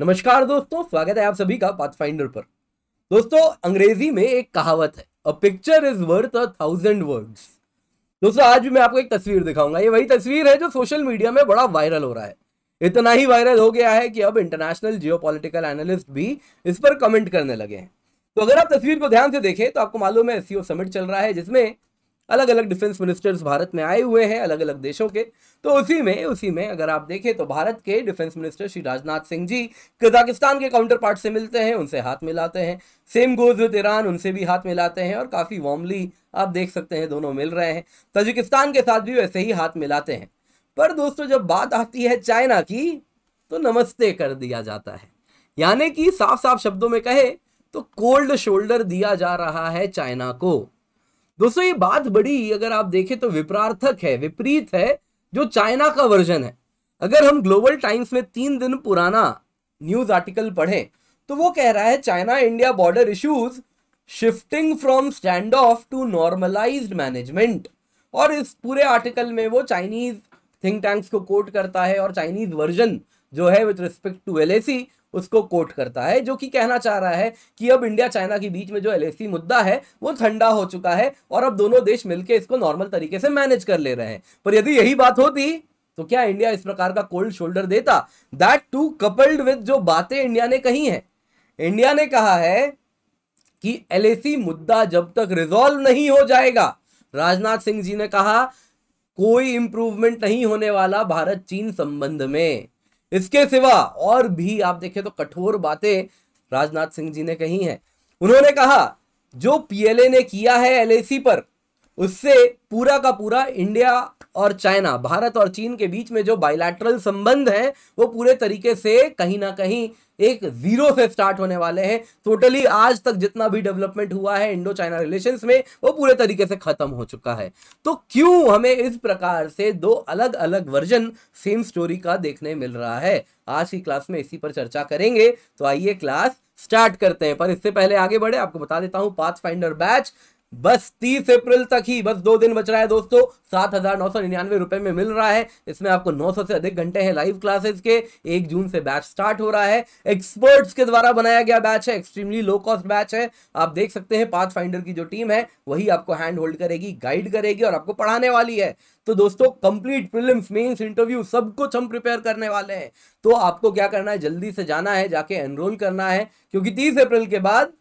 नमस्कार दोस्तों स्वागत है आप सभी का पाथफाइंडर पर दोस्तों अंग्रेजी में एक कहावत है a picture is worth a thousand words दोस्तों आज भी मैं आपको एक तस्वीर दिखाऊंगा ये वही तस्वीर है जो सोशल मीडिया में बड़ा वायरल हो रहा है इतना ही वायरल हो गया है कि अब इंटरनेशनल जियो एनालिस्ट भी इस पर कमेंट करने लगे हैं तो अगर आप तस्वीर को ध्यान से देखें तो आपको मालूम है एस समिट e चल रहा है जिसमें अलग अलग डिफेंस मिनिस्टर्स भारत में आए हुए हैं अलग अलग देशों के तो उसी में उसी में अगर आप देखें तो भारत के defence minister Shri Rajnath Singh ji Kazakhstan के काउंटर पार्ट से मिलते हैं उनसे हाथ मिलाते हैं सेम गोज विद ईरान उनसे भी हाथ मिलाते हैं और काफ़ी वार्मली आप देख सकते हैं दोनों मिल रहे हैं तजिकिस्तान के साथ भी वैसे ही हाथ मिलाते हैं पर दोस्तों जब बात आती है चाइना की तो नमस्ते कर दिया जाता है यानी कि साफ साफ शब्दों में कहे तो कोल्ड शोल्डर दिया जा रहा है चाइना को दोस्तों ये बात बड़ी अगर आप देखें तो विपरार्थक है विपरीत है जो चाइना का वर्जन है अगर हम ग्लोबल टाइम्स में तीन दिन पुराना न्यूज आर्टिकल पढ़ें तो वो कह रहा है China India border issues shifting from standoff to normalise management और इस पूरे आर्टिकल में वो चाइनीज थिंक टैंक्स को कोट करता है और चाइनीज वर्जन जो है विथ रिस्पेक्ट टू एल उसको कोट करता है जो कि कहना चाह रहा है कि अब इंडिया चाइना के बीच में जो एल मुद्दा है वो ठंडा हो चुका है और अब दोनों देश मिलकर इसको नॉर्मल तरीके से मैनेज कर ले रहे हैं पर यदि यही बात होती तो क्या इंडिया इस प्रकार का कोल्ड शोल्डर देता दैट टू कपल्ड विद जो बातें इंडिया ने कही हैं इंडिया ने कहा है कि एल मुद्दा जब तक रिजॉल्व नहीं हो जाएगा राजनाथ सिंह जी ने कहा कोई इंप्रूवमेंट नहीं होने वाला भारत चीन संबंध में इसके सिवा और भी आप देखें तो कठोर बातें राजनाथ सिंह जी ने कही हैं उन्होंने कहा जो पीएलए ने किया है एलएसी पर उससे पूरा का पूरा इंडिया और चाइना भारत और चीन के बीच में जो बायलैटरल संबंध हैं वो पूरे तरीके से कहीं ना कहीं एक जीरो से स्टार्ट होने वाले हैं टोटली आज तक जितना भी डेवलपमेंट हुआ है इंडो चाइना रिलेशंस में वो पूरे तरीके से खत्म हो चुका है तो क्यों हमें इस प्रकार से दो अलग अलग वर्जन सेम स्टोरी का देखने मिल रहा है आज की क्लास में इसी पर चर्चा करेंगे तो आइए क्लास स्टार्ट करते हैं पर इससे पहले आगे बढ़े आपको बता देता हूं पाथ फाइंडर बैच बस 30 अप्रैल तक ही बस दो दिन बच रहा है दोस्तों सात हजार नौ सौ निन्यानवे रुपए में मिल रहा है इसमें आपको 900 से अधिक घंटे हैं लाइव क्लासेस के एक जून से बैच स्टार्ट हो रहा है एक्सपर्ट्स के द्वारा बनाया गया बैच है एक्सट्रीमली लो कॉस्ट बैच है आप देख सकते हैं पाथ फाइंडर की जो टीम है वही आपको हैंड होल्ड करेगी गाइड करेगी और आपको पढ़ाने वाली है तो दोस्तों कंप्लीट प्रिलिम्स मेंस इंटरव्यू सब कुछ हम प्रिपेयर करने वाले हैं तो आपको क्या करना है जल्दी से जाना है जाके एनरोल करना है क्योंकि तीस अप्रैल के बाद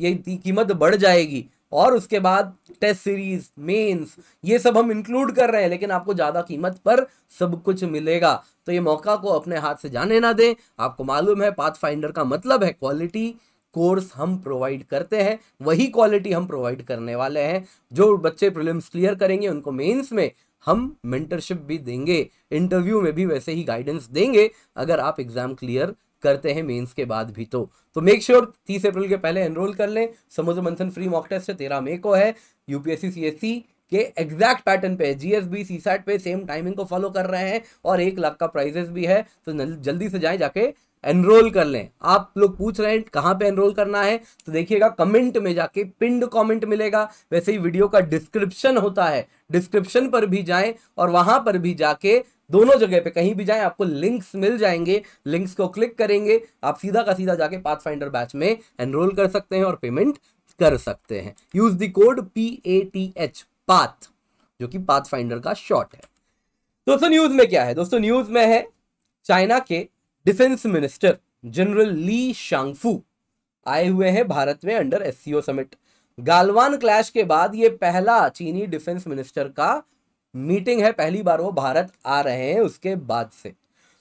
ये कीमत बढ़ जाएगी और उसके बाद टेस्ट सीरीज मेंस ये सब हम इंक्लूड कर रहे हैं लेकिन आपको ज़्यादा कीमत पर सब कुछ मिलेगा तो ये मौका को अपने हाथ से जाने ना दें आपको मालूम है पाथ फाइंडर का मतलब है क्वालिटी कोर्स हम प्रोवाइड करते हैं वही क्वालिटी हम प्रोवाइड करने वाले हैं जो बच्चे प्रिलिम्स क्लियर करेंगे उनको मेंस में हम मेंटरशिप भी देंगे इंटरव्यू में भी वैसे ही गाइडेंस देंगे अगर आप एग्ज़ाम क्लियर करते हैं मेंस के बाद भी तो तो मेक श्योर तीस अप्रैल के पहले एनरोल कर लें समुद्र मंथन फ्री मॉक टेस्ट है तेरह मई को है यूपीएससी सीएससी के एग्जैक्ट पैटर्न पे जीएसबी सीसैट पे सेम टाइमिंग को फॉलो कर रहे हैं और एक लाख का प्राइजेस भी है तो जल्दी से जाए जाके एनरोल कर लें आप लोग पूछ रहे हैं कहाँ पे एनरोल करना है तो देखिएगा कमेंट में जाके पिंड कमेंट मिलेगा वैसे ही वीडियो का डिस्क्रिप्शन होता है डिस्क्रिप्शन पर भी जाएं और वहां पर भी जाके दोनों जगह पे कहीं भी जाएं आपको लिंक्स मिल जाएंगे लिंक्स को क्लिक करेंगे आप सीधा का सीधा जाके पाथ फाइंडर बैच में एनरोल कर सकते हैं और पेमेंट कर सकते हैं use the code P A T H path जो कि पाथ फाइंडर का शॉर्ट है दोस्तों न्यूज में क्या है दोस्तों न्यूज में है चाइना के defence minister general Li Shangfu आए हुए हैं भारत में under SCO summit Galwan clash के बाद ये पहला चीनी डिफेंस मिनिस्टर का मीटिंग है पहली बार वो भारत आ रहे हैं उसके बाद से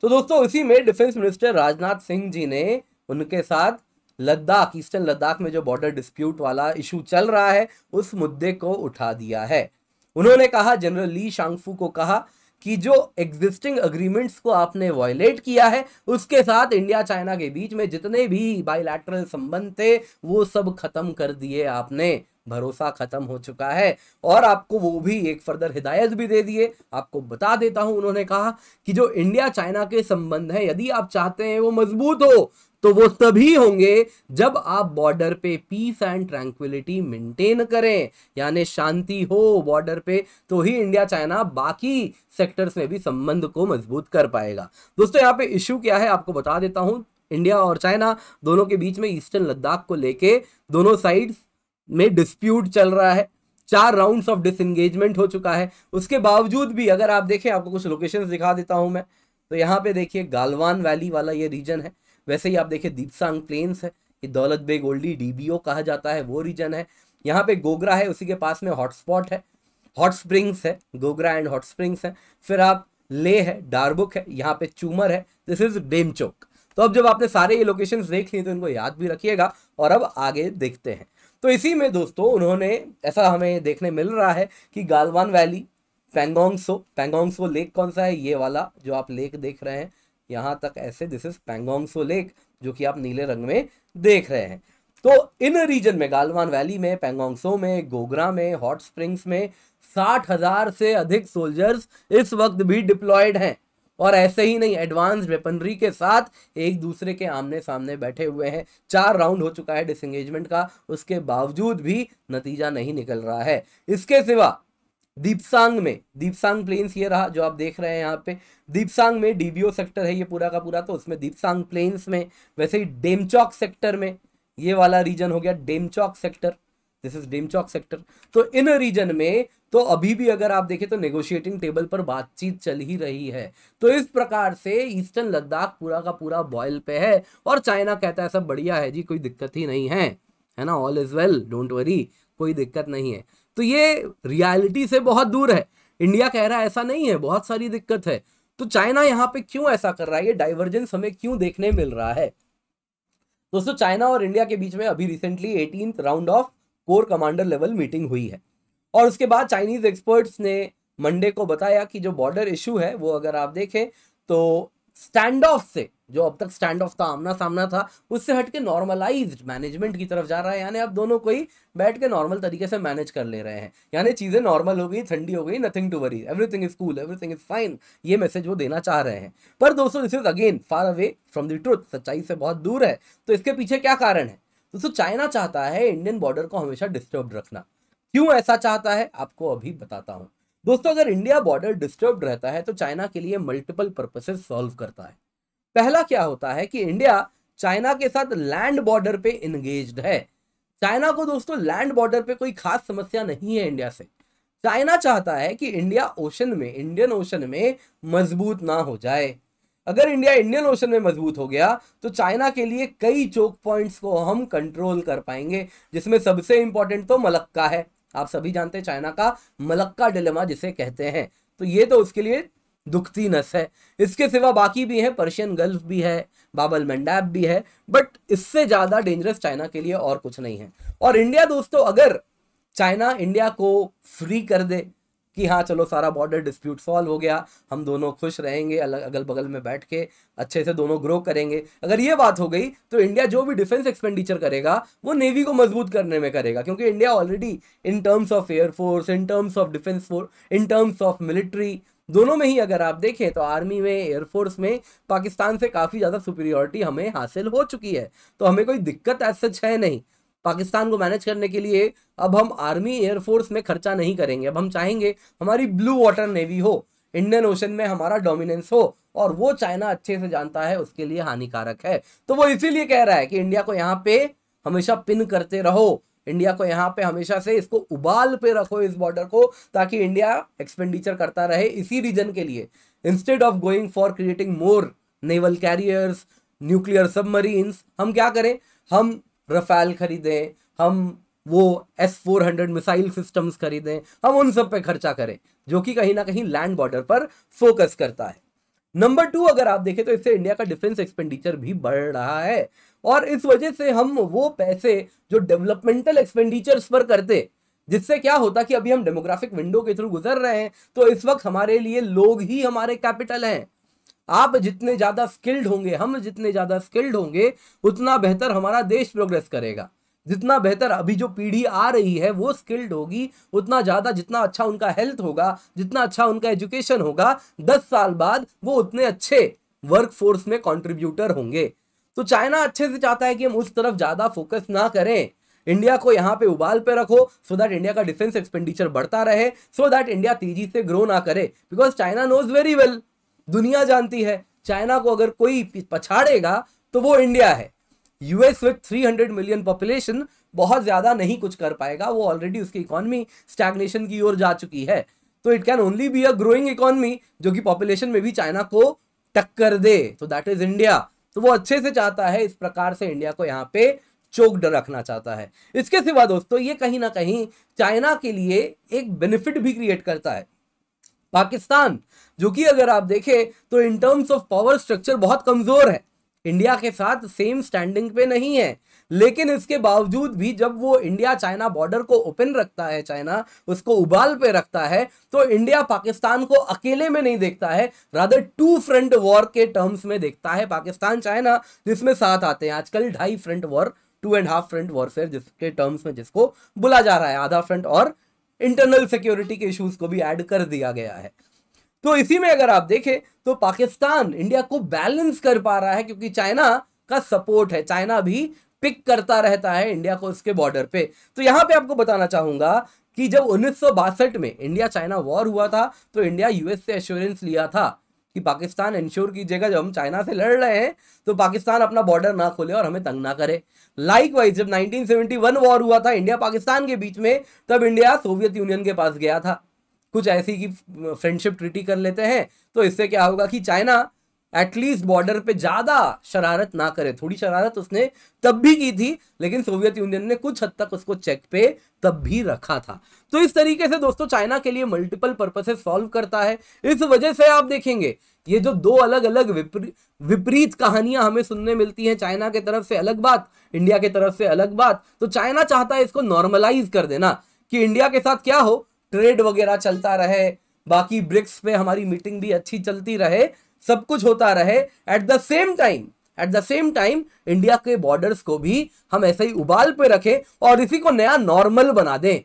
तो दोस्तों इसी में डिफेंस मिनिस्टर राजनाथ सिंह जी ने उनके साथ लद्दाख ईस्टर्न लद्दाख में जो बॉर्डर डिस्प्यूट वाला इशू चल रहा है उस मुद्दे को उठा दिया है उन्होंने कहा जनरल ली शांगफू को कहा कि जो एग्जिस्टिंग अग्रीमेंट्स को आपने वायलेट किया है उसके साथ इंडिया चाइना के बीच में जितने भी बाइलैटरल संबंध थे वो सब खत्म कर दिए आपने भरोसा खत्म हो चुका है और आपको वो भी एक फर्दर हिदायत भी दे दिए आपको बता देता हूं उन्होंने कहा कि जो इंडिया चाइना के संबंध है यदि आप चाहते हैं वो मजबूत हो तो वो तभी होंगे जब आप बॉर्डर पे पीस एंड ट्रैंक्विलिटी मेंटेन करें यानी शांति हो बॉर्डर पे तो ही इंडिया चाइना बाकी सेक्टर्स में भी संबंध को मजबूत कर पाएगा दोस्तों यहाँ पे इश्यू क्या है आपको बता देता हूँ इंडिया और चाइना दोनों के बीच में ईस्टर्न लद्दाख को लेके दोनों साइड्स में डिस्प्यूट चल रहा है चार राउंड्स ऑफ डिसंगेजमेंट हो चुका है उसके बावजूद भी अगर आप देखें आपको कुछ लोकेशन दिखा देता हूँ मैं तो यहाँ पे देखिए गालवान वैली वाला ये रीजन है वैसे ही आप देखिए दीपसांग प्लेन्स है ये दौलत बे गोल्डी डीबीओ कहा जाता है वो रीजन है यहाँ पे गोगरा है उसी के पास में हॉटस्पॉट है हॉट स्प्रिंग्स है गोगरा एंड हॉट स्प्रिंग्स है फिर आप ले है डारबुक है यहाँ पे चूमर है दिस इज डेमचौक तो अब जब आपने सारे ये लोकेशंस देख लिए तो इनको याद भी रखिएगा और अब आगे देखते हैं तो इसी में दोस्तों उन्होंने ऐसा हमें देखने मिल रहा है कि गालवान वैली पेंगोंगसो पेंगोंगसो लेक कौन सा है ये वाला जो आप लेक देख रहे हैं यहाँ तक ऐसे दिस इज पैंगोंगसो लेक जो कि आप नीले रंग में देख रहे हैं तो इन रीजन में गालवान वैली में पेंगोंगसो में गोगरा में हॉट स्प्रिंग्स में साठ हजार से अधिक सोल्जर्स इस वक्त भी डिप्लॉयड हैं और ऐसे ही नहीं एडवांस वेपनरी के साथ एक दूसरे के आमने सामने बैठे हुए हैं चार राउंड हो चुका है डिसंगेजमेंट का उसके बावजूद भी नतीजा नहीं निकल रहा है इसके सिवा दीपसांग में दीपसांग प्लेन्स ये रहा जो आप देख रहे हैं यहाँ पे दीपसांग में डीबीओ सेक्टर है ये पूरा का पूरा तो उसमें दीपसांग प्लेन्स में वैसे ही डेमचौक सेक्टर में ये वाला रीजन हो गया Demchok sector this is Demchok sector तो इन रीजन में तो अभी भी अगर आप देखें तो नेगोशिएटिंग टेबल पर बातचीत चल ही रही है तो इस प्रकार से ईस्टर्न लद्दाख पूरा का पूरा बॉयल पे है और चाइना कहता है सब बढ़िया है जी कोई दिक्कत ही नहीं है है ना all is well don't worry कोई दिक्कत नहीं है तो ये रियलिटी से बहुत दूर है इंडिया कह रहा है ऐसा नहीं है बहुत सारी दिक्कत है तो चाइना यहाँ पे क्यों ऐसा कर रहा है ये डाइवर्जेंस हमें क्यों देखने मिल रहा है दोस्तों चाइना और इंडिया के बीच में अभी recently eighteen round of corps commander level meeting हुई है और उसके बाद चाइनीज एक्सपर्ट्स ने मंडे को बताया कि जो बॉर्डर इशू है वो अगर आप देखें तो स्टैंड ऑफ से जो अब तक स्टैंड ऑफ था आमना सामना था उससे हट के नॉर्मलाइज मैनेजमेंट की तरफ जा रहा है यानी अब दोनों को ही बैठ के नॉर्मल तरीके से मैनेज कर ले रहे हैं यानी चीज़ें नॉर्मल हो गई ठंडी हो गई nothing to worry everything is cool everything is fine ये मैसेज वो देना चाह रहे हैं पर दोस्तों this is again far away from the truth सच्चाई से बहुत दूर है तो इसके पीछे क्या कारण है दोस्तों चाइना चाहता है इंडियन बॉर्डर को हमेशा डिस्टर्ब रखना क्यों ऐसा चाहता है आपको अभी बताता हूं दोस्तों अगर इंडिया बॉर्डर डिस्टर्ब रहता है तो चाइना के लिए मल्टीपल पर्पसेस सॉल्व करता है पहला क्या होता है कि इंडिया चाइना के साथ लैंड बॉर्डर पे इंगेज है चाइना को दोस्तों लैंड बॉर्डर पे कोई खास समस्या नहीं है इंडिया से चाइना चाहता है कि इंडिया ओशन में इंडियन ओशन में मजबूत ना हो जाए अगर इंडिया इंडियन ओशन में मजबूत हो गया तो चाइना के लिए कई चोक पॉइंट्स को हम कंट्रोल कर पाएंगे जिसमें सबसे इंपॉर्टेंट तो मलक्का है आप सभी जानते हैं चाइना का मलक्का डिलेमा जिसे कहते हैं तो ये तो उसके लिए दुखती नस है इसके सिवा बाकी भी है पर्शियन गल्फ भी है बाबल मंडैब भी है बट इससे ज़्यादा डेंजरस चाइना के लिए और कुछ नहीं है और इंडिया दोस्तों अगर चाइना इंडिया को फ्री कर दे कि हाँ चलो सारा बॉर्डर डिस्प्यूट सॉल्व हो गया हम दोनों खुश रहेंगे अलग अगल बगल में बैठ के अच्छे से दोनों ग्रो करेंगे अगर ये बात हो गई तो इंडिया जो भी डिफेंस एक्सपेंडिचर करेगा वो नेवी को मजबूत करने में करेगा क्योंकि India already in terms of air force in terms of defence force in terms of military दोनों में ही अगर आप देखें तो आर्मी में एयरफोर्स में पाकिस्तान से काफ़ी ज़्यादा सुपीरियॉरिटी हमें हासिल हो चुकी है तो हमें कोई दिक्कत ऐसा सच है नहीं पाकिस्तान को मैनेज करने के लिए अब हम आर्मी एयरफोर्स में खर्चा नहीं करेंगे अब हम चाहेंगे हमारी ब्लू वाटर नेवी हो इंडियन ओशन में हमारा डोमिनेंस हो और वो चाइना अच्छे से जानता है उसके लिए हानिकारक है तो वो इसीलिए कह रहा है कि इंडिया को यहाँ पे हमेशा पिन करते रहो इंडिया को यहाँ पे हमेशा से इसको उबाल पे रखो इस बॉर्डर को ताकि इंडिया एक्सपेंडिचर करता रहे इसी रीजन के लिए instead of going for creating more naval carriers nuclear submarines हम क्या करें हम रफ़ाल ख़रीदें हम वो S four hundred missile systems खरीदें हम उन सब पे खर्चा करें जो कि कहीं ना कहीं लैंड बॉर्डर पर फोकस करता है नंबर टू अगर आप देखें तो इससे इंडिया का डिफेंस एक्सपेंडिचर भी बढ़ रहा है और इस वजह से हम वो पैसे जो डेवलपमेंटल एक्सपेंडिचर्स पर करते जिससे क्या होता कि अभी हम डेमोग्राफिक विंडो के थ्रू गुजर रहे हैं तो इस वक्त हमारे लिए लोग ही हमारे कैपिटल हैं आप जितने ज़्यादा स्किल्ड होंगे हम जितने ज़्यादा स्किल्ड होंगे उतना बेहतर हमारा देश प्रोग्रेस करेगा जितना बेहतर अभी जो पीढ़ी आ रही है वो स्किल्ड होगी उतना ज़्यादा जितना अच्छा उनका हेल्थ होगा जितना अच्छा उनका एजुकेशन होगा दस साल बाद वो उतने अच्छे वर्क फोर्स में कॉन्ट्रीब्यूटर होंगे तो चाइना अच्छे से चाहता है कि हम उस तरफ ज़्यादा फोकस ना करें इंडिया को यहाँ पे उबाल पे रखो सो दैट इंडिया का डिफेंस एक्सपेंडिचर बढ़ता रहे सो दैट इंडिया तेजी से ग्रो ना करे because China knows very well दुनिया जानती है चाइना को अगर कोई पछाड़ेगा तो वो इंडिया है यूएस विथ 300 मिलियन पॉपुलेशन बहुत ज़्यादा नहीं कुछ कर पाएगा वो ऑलरेडी उसकी इकोनॉमी स्टैग्नेशन की ओर जा चुकी है तो it can only be a growing economy जो कि पॉपुलेशन में भी चाइना को टक्कर दे तो दैट इज इंडिया तो वो अच्छे से चाहता है इस प्रकार से इंडिया को यहाँ पे डर रखना चाहता है इसके सिवा दोस्तों ये कहीं ना कहीं चाइना के लिए एक बेनिफिट भी क्रिएट करता है पाकिस्तान जो कि अगर आप देखें तो in terms of power structure बहुत कमज़ोर है इंडिया के साथ सेम स्टैंडिंग पे नहीं है लेकिन इसके बावजूद भी जब वो इंडिया चाइना बॉर्डर को ओपन रखता है चाइना उसको उबाल पे रखता है तो इंडिया पाकिस्तान को अकेले में नहीं देखता है राधर टू फ्रंट वॉर के टर्म्स में देखता है पाकिस्तान चाइना जिसमें साथ आते हैं आजकल ढाई front war two and half front warfare जिसके टर्म्स में जिसको बोला जा रहा है आधा फ्रंट और इंटरनल सिक्योरिटी के इश्यूज को भी ऐड कर दिया गया है तो इसी में अगर आप देखें तो पाकिस्तान इंडिया को बैलेंस कर पा रहा है क्योंकि चाइना का सपोर्ट है चाइना भी पिक करता रहता है इंडिया को उसके बॉर्डर पे तो यहां पे आपको बताना चाहूंगा कि जब उन्नीस में इंडिया चाइना वॉर हुआ था तो इंडिया यूएस से एश्योरेंस लिया था कि पाकिस्तान इंश्योर कीजिएगा जब हम चाइना से लड़ रहे हैं तो पाकिस्तान अपना बॉर्डर ना खोले और हमें तंग ना करे लाइक वाइज जब 1971 वॉर हुआ था इंडिया पाकिस्तान के बीच में तब इंडिया सोवियत यूनियन के पास गया था कुछ ऐसी की फ्रेंडशिप ट्रिटी कर लेते हैं तो इससे क्या होगा कि चाइना एटलीस्ट बॉर्डर पे ज़्यादा शरारत ना करे थोड़ी शरारत उसने तब भी की थी लेकिन सोवियत यूनियन ने कुछ हद तक उसको चेक पे तब भी रखा था तो इस तरीके से दोस्तों चाइना के लिए मल्टीपल पर्पसेस सॉल्व करता है इस वजह से आप देखेंगे ये जो दो अलग अलग विपरीत कहानियां हमें सुनने मिलती हैं चाइना के तरफ से अलग बात इंडिया के तरफ से अलग बात तो चाइना चाहता है इसको नॉर्मलाइज कर देना कि इंडिया के साथ क्या हो ट्रेड वगैरह चलता रहे बाकी ब्रिक्स पे हमारी मीटिंग भी अच्छी चलती रहे सब कुछ होता रहे at the same time at the same time India के बॉर्डर्स को भी हम ऐसे ही उबाल पे रखें और इसी को नया नॉर्मल बना दें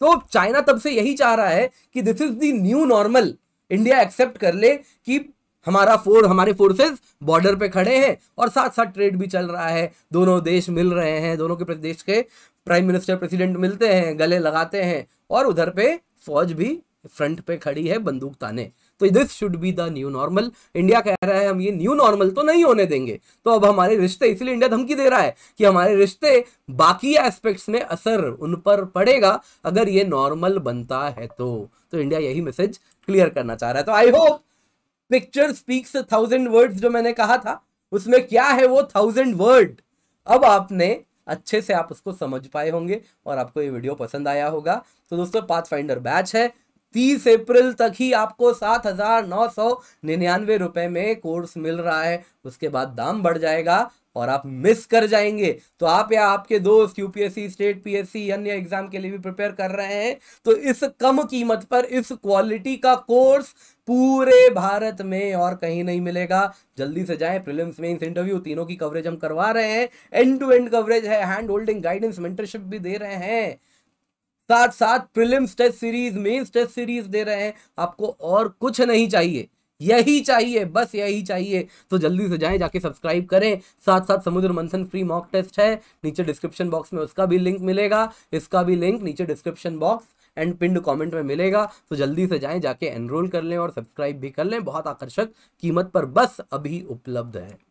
तो चाइना तब से यही चाह रहा है कि this is the new normal India accept कर ले कि हमारा फोर हमारे फोर्सेस बॉर्डर पे खड़े हैं और साथ साथ ट्रेड भी चल रहा है दोनों देश मिल रहे हैं दोनों के देश के प्राइम मिनिस्टर प्रेसिडेंट मिलते हैं गले लगाते हैं और उधर पे फौज भी फ्रंट पे खड़ी है बंदूक ताने तो this should be the new normal India कह रहा है हम ये न्यू नॉर्मल तो नहीं होने देंगे तो अब हमारे रिश्ते इसलिए इंडिया धमकी दे रहा है कि हमारे रिश्ते बाकी एस्पेक्ट्स में असर उन पर पड़ेगा अगर ये नॉर्मल बनता है तो तो इंडिया यही मैसेज क्लियर करना चाह रहा है तो I hope picture speaks thousand word जो मैंने कहा था उसमें क्या है वो थाउजेंड वर्ड अब आपने अच्छे से आप उसको समझ पाए होंगे और आपको ये वीडियो पसंद आया होगा तो दोस्तों पाथ फाइंडर बैच है तीस अप्रैल तक ही आपको सात हजार नौ सौ निन्यानवे रुपए में कोर्स मिल रहा है उसके बाद दाम बढ़ जाएगा और आप मिस कर जाएंगे तो आप या आपके दोस्त यूपीएससी स्टेट पीएससी अन्य एग्जाम के लिए भी प्रिपेयर कर रहे हैं तो इस कम कीमत पर इस क्वालिटी का कोर्स पूरे भारत में और कहीं नहीं मिलेगा जल्दी से जाएं प्रीलिम्स मेंस इंटरव्यू तीनों की कवरेज हम करवा रहे हैं एंड टू एंड कवरेज है हैंड होल्डिंग गाइडेंस मेंटरशिप भी दे रहे हैं साथ साथ prelims test series mains test series दे रहे हैं आपको और कुछ नहीं चाहिए यही चाहिए बस यही चाहिए तो जल्दी से जाएं जाके सब्सक्राइब करें साथ साथ समुद्र मंथन फ्री मॉक टेस्ट है नीचे डिस्क्रिप्शन बॉक्स में उसका भी लिंक मिलेगा इसका भी लिंक नीचे description box and pinned comment में मिलेगा तो जल्दी से जाएं जाके एनरोल कर लें और सब्सक्राइब भी कर लें बहुत आकर्षक कीमत पर बस अभी उपलब्ध है